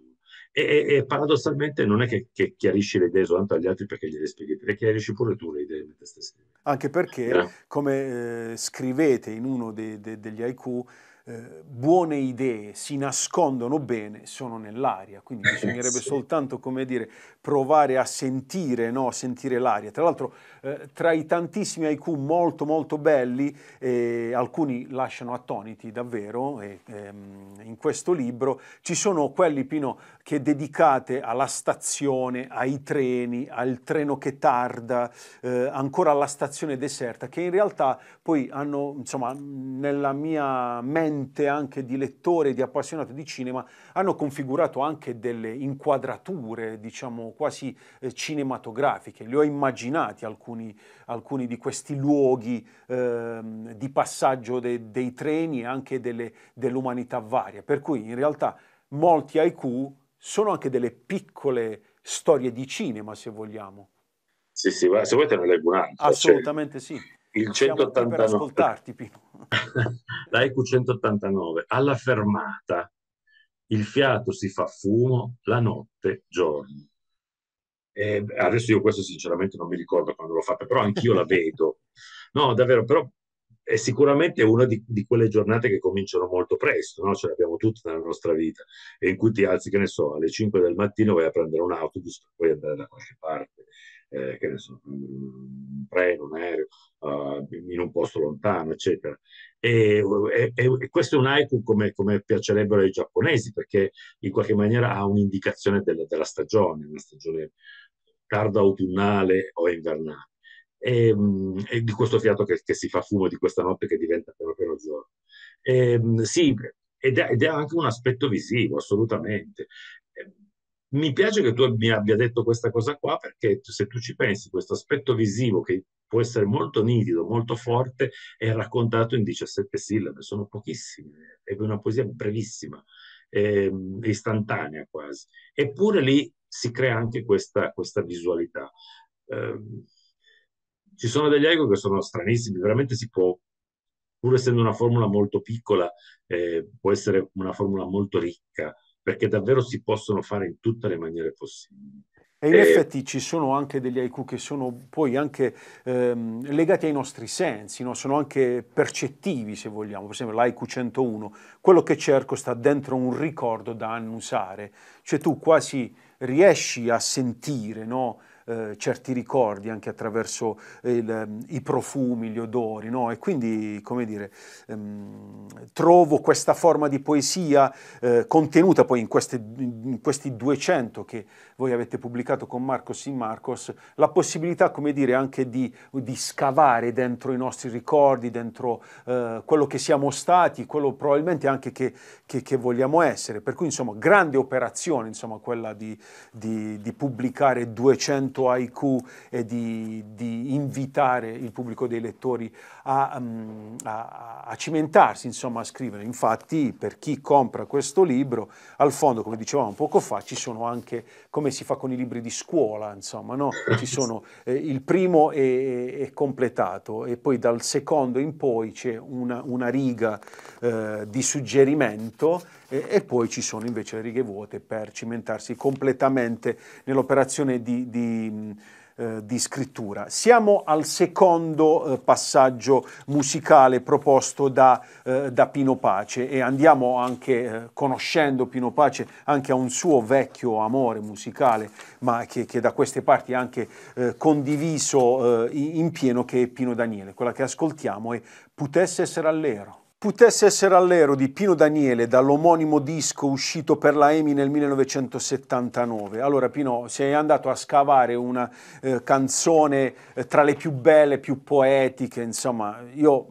E, e, paradossalmente non è che, che, chiarisci le idee soltanto agli altri perché gliele spieghi, le chiarisci pure tu le idee mentre stai scrivendo. Anche perché, eh. come eh, scrivete in uno de, de, degli haiku, eh, buone idee si nascondono bene sono nell'aria, quindi eh, bisognerebbe sì. soltanto, come dire, provare a sentire, no? sentire l'aria. Tra l'altro eh, tra i tantissimi IQ molto molto belli, eh, alcuni lasciano attoniti davvero, e, ehm, in questo libro ci sono quelli Pino che dedicate alla stazione, ai treni, al treno che tarda, eh, ancora alla stazione deserta, che in realtà poi hanno, insomma, nella mia mente anche di lettore, di appassionato di cinema, hanno configurato anche delle inquadrature, diciamo, quasi eh, cinematografiche. Li ho immaginati alcuni alcuni, alcuni di questi luoghi eh, di passaggio de, dei treni e anche delle, dell'umanità varia. Per cui in realtà molti haiku sono anche delle piccole storie di cinema, se vogliamo. Sì, sì, ma se vuoi te ne leggo un'altra. Cioè, Assolutamente cioè, sì. Il 189. Per ascoltarti, Pino. L'haiku 189. Alla fermata. Il fiato si fa fumo, la notte giorno. Eh, adesso io questo sinceramente non mi ricordo quando l'ho fatta, però anch'io la vedo. No, davvero, però è sicuramente una di, di quelle giornate che cominciano molto presto, no? ce l'abbiamo tutte nella nostra vita, e in cui ti alzi, che ne so, alle 5 del mattino vai a prendere un autobus per poi andare da qualche parte, eh, che ne so, un treno, un aereo, uh, in un posto lontano, eccetera. E, e, e questo è un haiku come, come, piacerebbero ai giapponesi, perché in qualche maniera ha un'indicazione della, della stagione, una stagione tarda autunnale o invernale. E, ehm, e di questo fiato che, che, si fa fumo di questa notte che diventa piano piano giorno. Ehm, sì, ed è, ed è, anche un aspetto visivo, assolutamente. E, ehm, mi piace che tu mi abbia detto questa cosa qua perché se tu ci pensi, questo aspetto visivo che può essere molto nitido, molto forte, è raccontato in 17 sillabe, sono pochissime, è una poesia brevissima, eh, istantanea quasi. Eppure lì si crea anche questa, questa visualità. Eh, ci sono degli ego che sono stranissimi, veramente si può, pur essendo una formula molto piccola, eh, può essere una formula molto ricca, perché davvero si possono fare in tutte le maniere possibili. E in eh, effetti ci sono anche degli haiku che sono poi anche ehm, legati ai nostri sensi, no? sono anche percettivi se vogliamo, per esempio l'haiku 101, quello che cerco sta dentro un ricordo da annusare, cioè tu quasi riesci a sentire no? eh, certi ricordi anche attraverso il, i profumi, gli odori, no? e quindi, come dire, ehm, trovo questa forma di poesia eh, contenuta poi in, queste, in, questi 200 che voi avete pubblicato con Marcos in Marcos, la possibilità, come dire, anche di, di scavare dentro i nostri ricordi, dentro eh, quello che siamo stati, quello probabilmente anche che, che, che, vogliamo essere. Per cui, insomma, grande operazione, insomma, quella di, di, di pubblicare 200 IQ e di, invitare il pubblico dei lettori mm, a, a, a cimentarsi, insomma, a scrivere. Infatti, per chi compra questo libro, al fondo, come dicevamo poco fa, ci sono anche, come come si fa con i libri di scuola, insomma, no? ci sono eh, il primo è, è, completato e poi dal secondo in poi c'è una, una riga eh, di suggerimento e, eh, e, poi ci sono invece le righe vuote per cimentarsi completamente nell'operazione di, di eh, di scrittura. Siamo al secondo eh, passaggio musicale proposto da, eh, da, Pino Pace e andiamo anche, eh, conoscendo Pino Pace, anche a un suo vecchio amore musicale, ma che, che da queste parti è anche eh, condiviso in pieno, che è Pino Daniele. Quella che ascoltiamo è Putesse essere all'ero. Potesse essere all'ero di Pino Daniele dall'omonimo disco uscito per la EMI nel 1979. Allora Pino, sei andato a scavare una eh, canzone eh, tra le più belle, più poetiche, insomma, io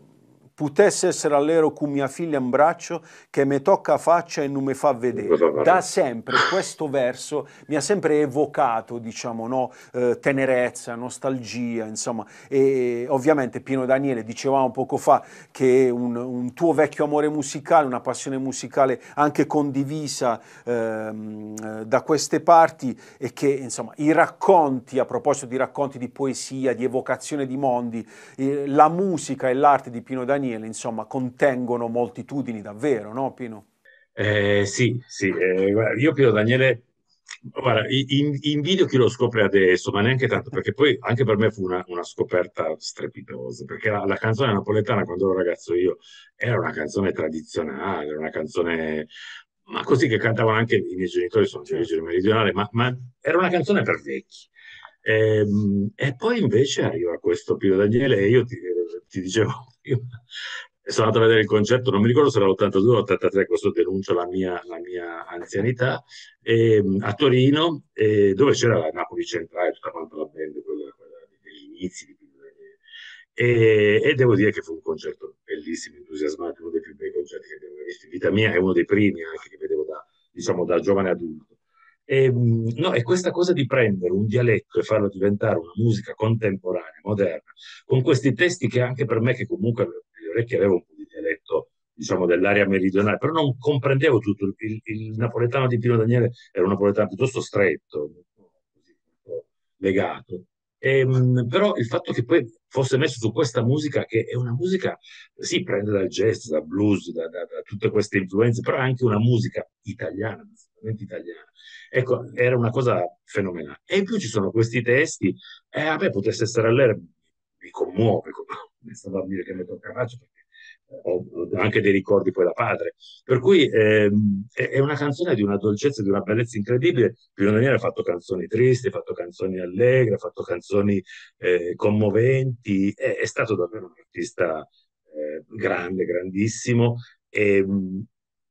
putesse essere all'ero con mia figlia in braccio che mi tocca faccia e non mi fa vedere. Da sempre questo verso mi ha sempre evocato, diciamo, no? eh, tenerezza, nostalgia, insomma. E ovviamente Pino Daniele, dicevamo poco fa, che un, un tuo vecchio amore musicale, una passione musicale anche condivisa ehm, da queste parti e che, insomma, i racconti, a proposito di racconti di poesia, di evocazione di mondi, eh, la musica e l'arte di Pino Daniele, Daniele, insomma, contengono moltitudini davvero, no Pino? Eh, sì, sì, eh, io Pino Daniele, guarda, in, video chi lo scopre adesso, ma neanche tanto, perché poi anche per me fu una, una scoperta strepitosa, perché la, la, canzone napoletana, quando ero ragazzo io, era una canzone tradizionale, era una canzone... Ma così che cantavano anche i miei genitori, sono di certo. origine meridionale, ma, ma era una canzone per vecchi. E, ehm, e, poi invece arriva questo Pino Daniele e io ti, ti dicevo prima, sono andato a vedere il concerto, non mi ricordo se era l'82 o l'83, questo denuncia la mia, la mia anzianità, e, a Torino, e, dove c'era la Napoli Centrale, tutta quanta la band, quella, quella degli inizi. Eh, e, e, devo dire che fu un concerto bellissimo, entusiasmante, uno dei più bei concerti che abbiamo visto in vita mia, è uno dei primi anche che vedevo da, diciamo, da giovane adulto. E, no, e questa cosa di prendere un dialetto e farlo diventare una musica contemporanea, moderna, con questi testi che anche per me, che comunque le orecchie avevo un po' di dialetto, diciamo, dell'area meridionale, però non comprendevo tutto. Il, il napoletano di Pino Daniele era un napoletano piuttosto stretto, legato. E, ehm, però il fatto che poi fosse messo su questa musica, che è una musica, si sì, prende dal jazz, dal blues, da, da, da, tutte queste influenze, però è anche una musica italiana, completamente italiana. Ecco, era una cosa fenomenale. E in più ci sono questi testi, eh, a me potesse stare a leggere, mi commuove, come stavo a dire che metto Carraccio, perché eh, ho, ho, anche dei ricordi poi da padre. Per cui eh, è una canzone di una dolcezza, di una bellezza incredibile. Pino Daniele ha fatto canzoni tristi, ha fatto canzoni allegre, ha fatto canzoni eh, commoventi, è, è, stato davvero un artista eh, grande, grandissimo. E, ehm,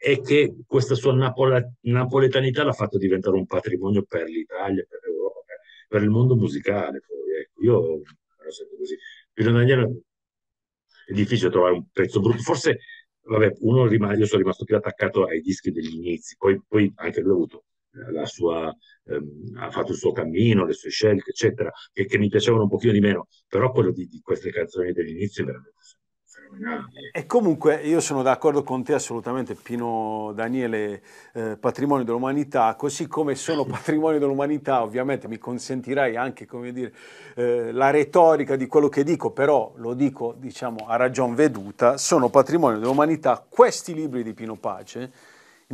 e che questa sua napola- napoletanità l'ha fatto diventare un patrimonio per l'Italia, per l'Europa, per il mondo musicale. Poi, ecco. Io lo sento così. Pino Daniele è difficile trovare un pezzo brutto, forse vabbè, uno rimane, io sono rimasto più attaccato ai dischi degli inizi, poi, poi anche lui ha avuto eh, la sua, ehm, ha fatto il suo cammino, le sue scelte, eccetera, che, che mi piacevano un pochino di meno, però quello di, di queste canzoni dell'inizio è veramente e comunque io sono d'accordo con te assolutamente, Pino Daniele, eh, patrimonio dell'umanità, così come sono patrimonio dell'umanità, ovviamente mi consentirai anche dire, eh, la retorica di quello che dico, però lo dico diciamo, a ragion veduta, sono patrimonio dell'umanità questi libri di Pino Pace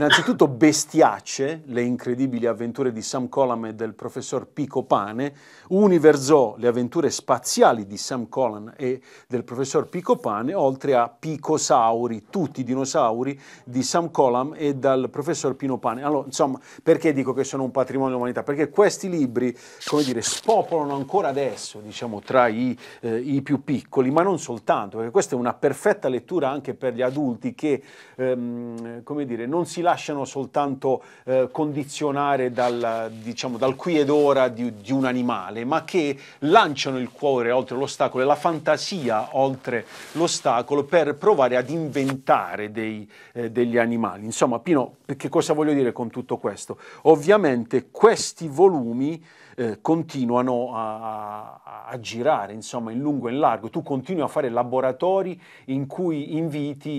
Innanzitutto Bestiacce, le incredibili avventure di Sam Colam e del professor Pico Pane, Universò, le avventure spaziali di Sam Colam e del professor Pico Pane, oltre a Picosauri, tutti i dinosauri di Sam Colam e dal professor Pino Pane. Allora, insomma, perché dico che sono un patrimonio dell'umanità? Perché questi libri, come dire, spopolano ancora adesso, diciamo, tra i, eh, i più piccoli, ma non soltanto, perché questa è una perfetta lettura anche per gli adulti che, ehm, come dire, non si lasciano soltanto eh, condizionare dal, diciamo, dal, qui ed ora di, di, un animale, ma che lanciano il cuore oltre l'ostacolo e la fantasia oltre l'ostacolo per provare ad inventare dei, eh, degli animali. Insomma, Pino, che cosa voglio dire con tutto questo? Ovviamente questi volumi eh, continuano a, a, a, girare, insomma, in lungo e in largo. Tu continui a fare laboratori in cui inviti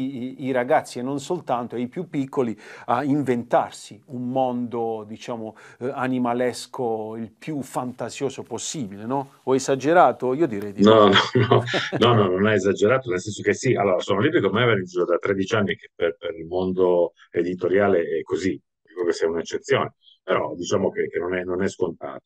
i, i ragazzi e non soltanto, e i più piccoli, a inventarsi un mondo, diciamo, eh, animalesco il più fantasioso possibile, no? Ho esagerato? Io direi di no. No, no, no, no non hai esagerato, nel senso che sì, allora, sono libri che ormai giro da 13 anni che per, per il mondo editoriale è così, dico che sia un'eccezione, però diciamo che, che non, è, non, è, scontato.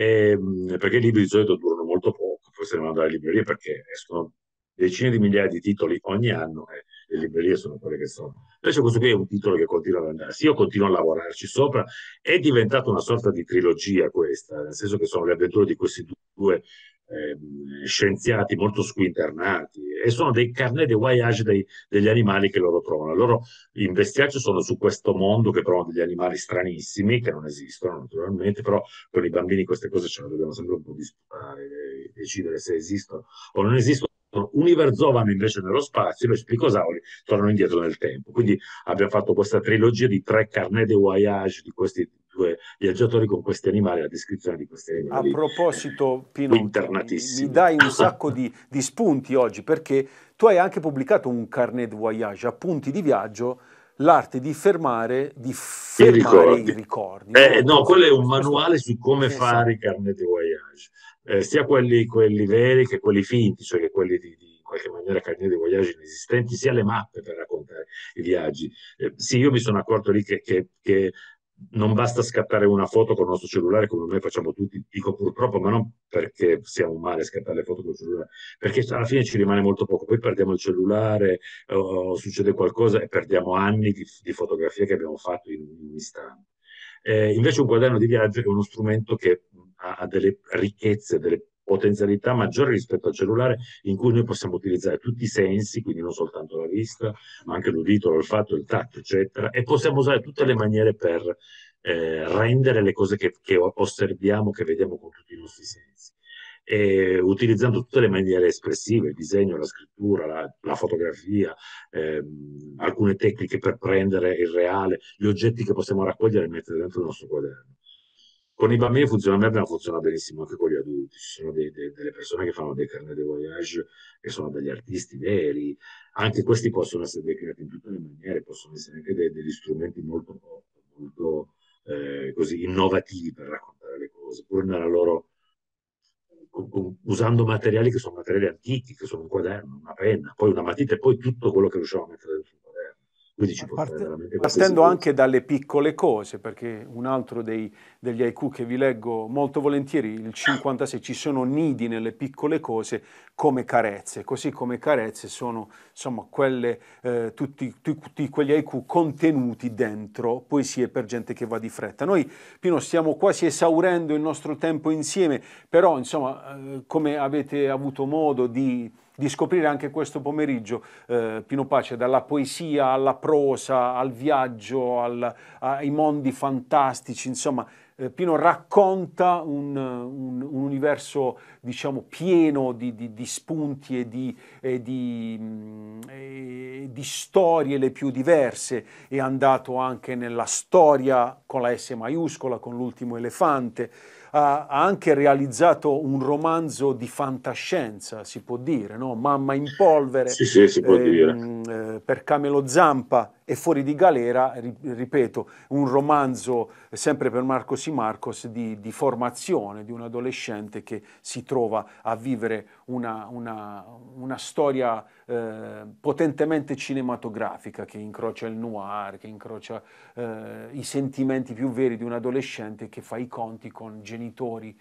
E, ehm, perché i libri di solito durano molto poco, forse ne vanno dalle librerie perché escono decine di migliaia di titoli ogni anno e le librerie sono quelle che sono. Invece questo qui è un titolo che continua ad andarsi, io continuo a lavorarci sopra, è diventata una sorta di trilogia questa, nel senso che sono le avventure di questi due Ehm, scienziati molto squinternati e sono dei carnet de voyage dei, degli animali che loro trovano. Loro in bestiaccio sono su questo mondo che trovano degli animali stranissimi che non esistono naturalmente, però con i bambini queste cose ce le dobbiamo sempre un po' disputare, e eh, decidere se esistono o non esistono. Universovano invece nello spazio e lo spicosauri tornano indietro nel tempo. Quindi abbiamo fatto questa trilogia di tre carnet de voyage di questi due viaggiatori con questi animali, la descrizione di questi animali. A proposito, Pino, mi, mi dai un sacco di, di, spunti oggi perché tu hai anche pubblicato un carnet de voyage, appunti di viaggio, l'arte di fermare, di fermare i ricordi. I ricordi. Eh, no, quello è un manuale su come esatto. fare i carnet de voyage, eh, sia quelli, quelli, veri che quelli finti, cioè che quelli di, di in qualche maniera carnet di voyage inesistenti, sia le mappe per raccontare i viaggi. Eh, sì, io mi sono accorto lì che, che, che non basta scattare una foto con il nostro cellulare come noi facciamo tutti, dico purtroppo, ma non perché siamo male a scattare le foto con il cellulare, perché alla fine ci rimane molto poco, poi perdiamo il cellulare, oh, succede qualcosa e perdiamo anni di, di fotografie che abbiamo fatto in, in un istante. Eh, invece un quaderno di viaggio è uno strumento che ha, delle ricchezze, delle potenzialità maggiore rispetto al cellulare in cui noi possiamo utilizzare tutti i sensi, quindi non soltanto la vista, ma anche l'udito, l'olfatto, il tatto, eccetera, e possiamo usare tutte le maniere per eh, rendere le cose che, che osserviamo, che vediamo con tutti i nostri sensi. E utilizzando tutte le maniere espressive, il disegno, la scrittura, la, la fotografia, ehm, alcune tecniche per prendere il reale, gli oggetti che possiamo raccogliere e mettere dentro il nostro quaderno con i bambini funziona bene, ma funziona benissimo anche con gli adulti. Ci sono dei, dei, delle persone che fanno dei carnet de voyage che sono degli artisti veri, anche questi possono essere declinati in tutte le maniere, possono essere anche dei, degli strumenti molto, molto eh, così innovativi per raccontare le cose, pur nella loro, usando materiali che sono materiali antichi, che sono un quaderno, una penna, poi una matita e poi tutto quello che riusciamo a mettere dentro Parte, partendo anche dalle piccole cose, perché un altro dei, degli haiku che vi leggo molto volentieri, il 56, ci sono nidi nelle piccole cose come carezze, così come carezze sono insomma quelle, eh, tutti, tutti, quegli haiku contenuti dentro poesie per gente che va di fretta. Noi, Pino, stiamo quasi esaurendo il nostro tempo insieme, però insomma, eh, come avete avuto modo di di scoprire anche questo pomeriggio eh, Pino Pace, dalla poesia alla prosa, al viaggio, al, ai mondi fantastici, insomma, eh, Pino racconta un, un, un, universo, diciamo, pieno di, di, di spunti e, di, e, mh, mm, e di, storie le più diverse, è andato anche nella storia con la S maiuscola, con l'ultimo elefante, ha anche realizzato un romanzo di fantascienza, si può dire, no? Mamma in polvere, sì, sì, ehm, eh, per Camelo Zampa e Fuori di Galera, ripeto, un romanzo sempre per Marco Marcos di, di formazione di un adolescente che si trova a vivere una, una, una storia eh, potentemente cinematografica che incrocia il noir, che incrocia eh, i sentimenti più veri di un adolescente che fa i conti con genitori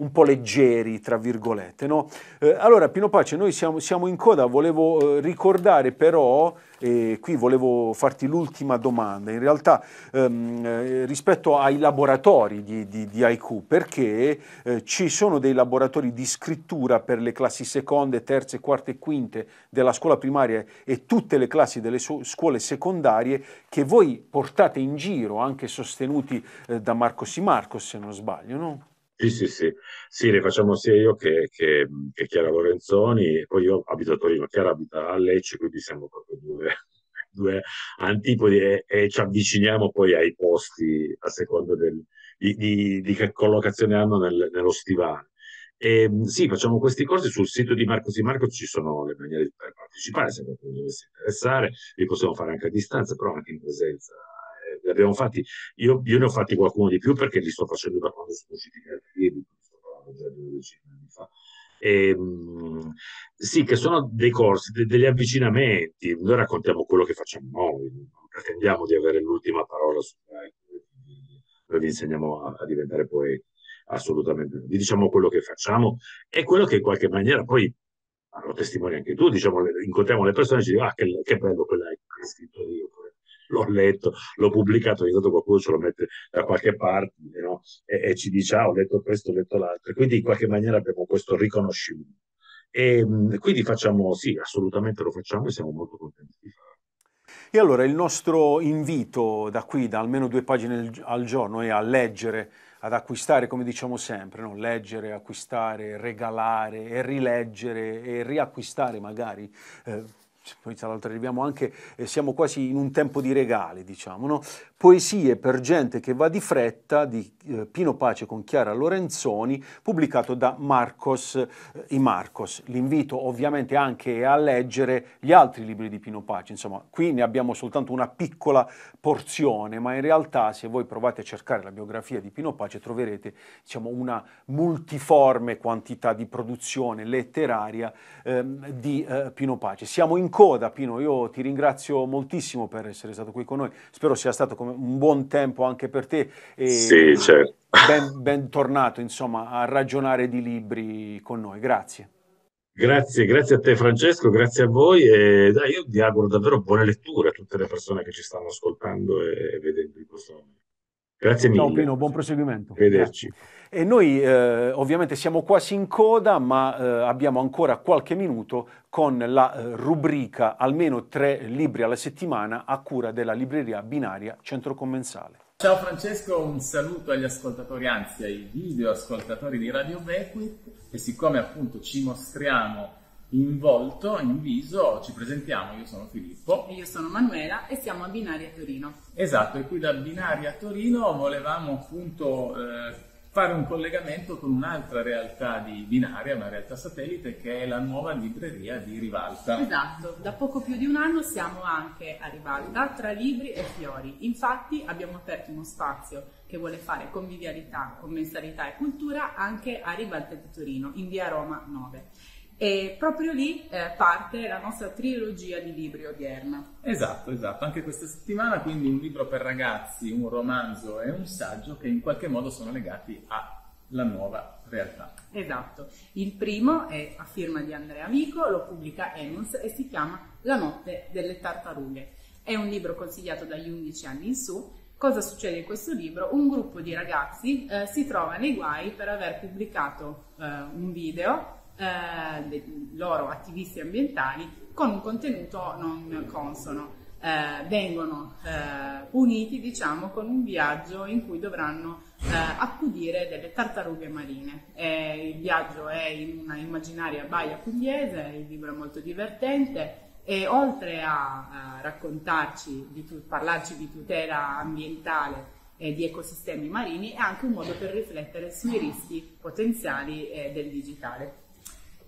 un po' leggeri, tra virgolette. No? Eh, allora, Pino Pace, noi siamo, siamo in coda, volevo eh, ricordare però, e eh, qui volevo farti l'ultima domanda, in realtà ehm, eh, rispetto ai laboratori di, di, di IQ, perché eh, ci sono dei laboratori di scrittura per le classi seconde, terze, quarte e quinte della scuola primaria e tutte le classi delle so- scuole secondarie che voi portate in giro, anche sostenuti eh, da Marco Simarco, se non sbaglio, no? Sì, sì, sì, sì, le facciamo sia io che, che, che Chiara Lorenzoni, poi io abito a Torino, Chiara abita a Lecce, quindi siamo proprio due, due antipodi e, e, ci avviciniamo poi ai posti a seconda del, di, di, di, che collocazione hanno nel, nello stivale. E, ehm, sì, facciamo questi corsi sul sito di Marco Di Marco, ci sono le maniere per partecipare se qualcuno dovesse interessare, li possiamo fare anche a distanza, però anche in presenza ne abbiamo fatti, io, io, ne ho fatti qualcuno di più perché li sto facendo da quando sono usciti ieri, sto parlando già due decine di anni fa. E, ehm, sì, che sono dei corsi, de- degli avvicinamenti, noi raccontiamo quello che facciamo noi, non pretendiamo di avere l'ultima parola su noi vi insegniamo a, a diventare poeti, assolutamente, vi diciamo quello che facciamo e quello che in qualche maniera poi lo testimoni anche tu, diciamo, incontriamo le persone e ci dicono ah, che, che bello quella che hai scritto lì, l'ho letto, l'ho pubblicato, ogni tanto qualcuno ce lo mette da qualche parte no? e, e, ci dice ah ho letto questo, ho letto l'altro, quindi in qualche maniera abbiamo questo riconoscimento. E ehm, quindi facciamo, sì, assolutamente lo facciamo e siamo molto contenti di farlo. E allora il nostro invito da qui, da almeno due pagine al giorno, è a leggere, ad acquistare, come diciamo sempre, no? leggere, acquistare, regalare e rileggere e riacquistare magari eh, poi tra l'altro arriviamo anche, eh, siamo quasi in un tempo di regali, diciamo, no? Poesie per gente che va di fretta di eh, Pino Pace con Chiara Lorenzoni, pubblicato da Marcos eh, i Marcos. L'invito ovviamente anche a leggere gli altri libri di Pino Pace, insomma, qui ne abbiamo soltanto una piccola porzione, ma in realtà se voi provate a cercare la biografia di Pino Pace troverete, diciamo, una multiforme quantità di produzione letteraria ehm, di eh, Pino Pace. Siamo in coda, Pino, io ti ringrazio moltissimo per essere stato qui con noi. Spero sia stato come un buon tempo anche per te. E sì, certo. Ben, ben tornato, insomma, a ragionare di libri con noi. Grazie. Grazie, grazie a te Francesco, grazie a voi e dai, io vi auguro davvero buone letture a tutte le persone che ci stanno ascoltando e, vedendo in questo momento. Grazie mille. Ciao Pino, buon proseguimento. Arrivederci. Grazie. E noi eh, ovviamente siamo quasi in coda, ma eh, abbiamo ancora qualche minuto con la eh, rubrica almeno tre libri alla settimana a cura della libreria binaria Centro Commensale. Ciao Francesco, un saluto agli ascoltatori, anzi ai video ascoltatori di Radio Bequit e siccome appunto ci mostriamo in volto, in viso, ci presentiamo, io sono Filippo. E io sono Manuela e siamo a Binaria Torino. Esatto, e qui da Binaria Torino volevamo appunto eh, fare un collegamento con un'altra realtà di binaria, una realtà satellite, che è la nuova libreria di Rivalta. Esatto, da poco più di un anno siamo anche a Rivalta, tra libri e fiori. Infatti abbiamo aperto uno spazio che vuole fare convivialità, commensalità e cultura anche a Rivalta di Torino, in via Roma 9. E proprio lì eh, parte la nostra trilogia di libri odierna. Esatto, esatto. Anche questa settimana quindi un libro per ragazzi, un romanzo e un saggio che in qualche modo sono legati alla nuova realtà. Esatto. Il primo è a firma di Andrea Amico, lo pubblica Emons e si chiama La notte delle tartarughe. È un libro consigliato dagli 11 anni in su Cosa succede in questo libro? Un gruppo di ragazzi eh, si trova nei guai per aver pubblicato eh, un video eh, dei loro attivisti ambientali con un contenuto non consono. Eh, vengono eh, puniti diciamo con un viaggio in cui dovranno eh, accudire delle tartarughe marine eh, il viaggio è in una immaginaria baia pugliese il libro è molto divertente e oltre a, a raccontarci di tu- parlarci di tutela ambientale e di ecosistemi marini è anche un modo per riflettere sui rischi potenziali eh, del digitale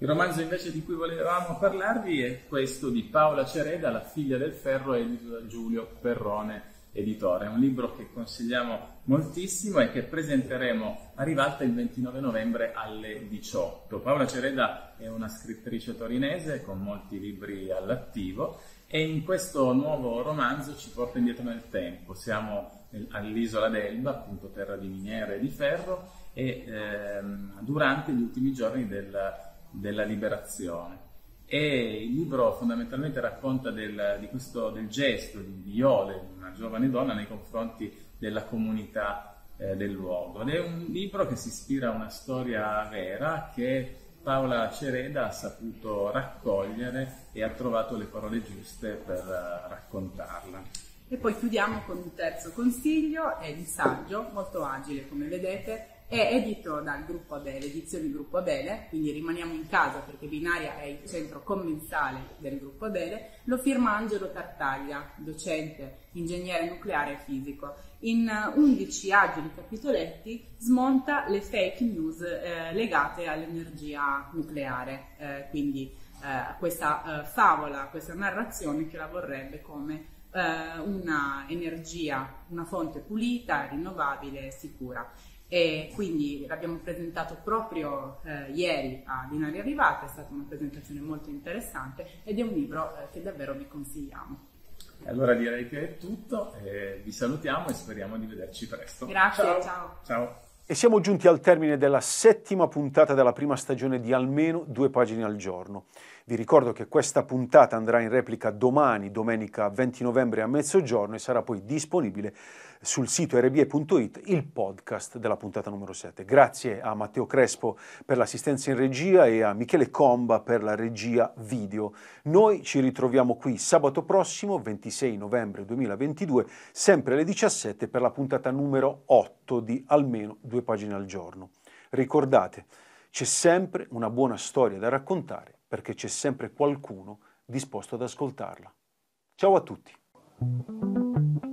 il romanzo invece di cui volevamo parlarvi è questo di Paola Cereda, La figlia del ferro, edito da Giulio Perrone Editore. È un libro che consigliamo moltissimo e che presenteremo a Rivalta il 29 novembre alle 18. Paola Cereda è una scrittrice torinese con molti libri all'attivo e in questo nuovo romanzo ci porta indietro nel tempo. Siamo all'isola d'Elba, appunto terra di miniere e di ferro, e ehm, durante gli ultimi giorni del della liberazione. E il libro fondamentalmente racconta del, questo, del gesto di Viole, una giovane donna, nei confronti della comunità eh, del luogo. Ed è un libro che si ispira a una storia vera che Paola Cereda ha saputo raccogliere e ha trovato le parole giuste per eh, raccontarla. E poi chiudiamo con un terzo consiglio, è di saggio, molto agile come vedete, è edito dal gruppo Abele, edizioni Gruppo Abele, quindi rimaniamo in casa perché Binaria è il centro commensale del gruppo Abele, lo firma Angelo Tartaglia, docente, ingegnere nucleare e fisico. In 11 eh, agili capitoletti smonta le fake news eh, legate all'energia nucleare, eh, quindi eh, questa eh, favola, questa narrazione che la vorrebbe come eh, una energia, una fonte pulita, rinnovabile e sicura. E quindi l'abbiamo presentato proprio eh, ieri a Binaria Arrivata, è stata una presentazione molto interessante ed è un libro eh, che davvero vi consigliamo. Allora direi che è tutto, eh, vi salutiamo e speriamo di vederci presto. Grazie, ciao. ciao. ciao. E siamo giunti al termine della settima puntata della prima stagione di Almeno due pagine al giorno. Vi ricordo che questa puntata andrà in replica domani, domenica 20 novembre a mezzogiorno e sarà poi disponibile sul sito rbie.it il podcast della puntata numero 7. Grazie a Matteo Crespo per l'assistenza in regia e a Michele Comba per la regia video. Noi ci ritroviamo qui sabato prossimo, 26 novembre 2022, sempre alle 17 per la puntata numero 8 di almeno due pagine al giorno. Ricordate, c'è sempre una buona storia da raccontare perché c'è sempre qualcuno disposto ad ascoltarla. Ciao a tutti!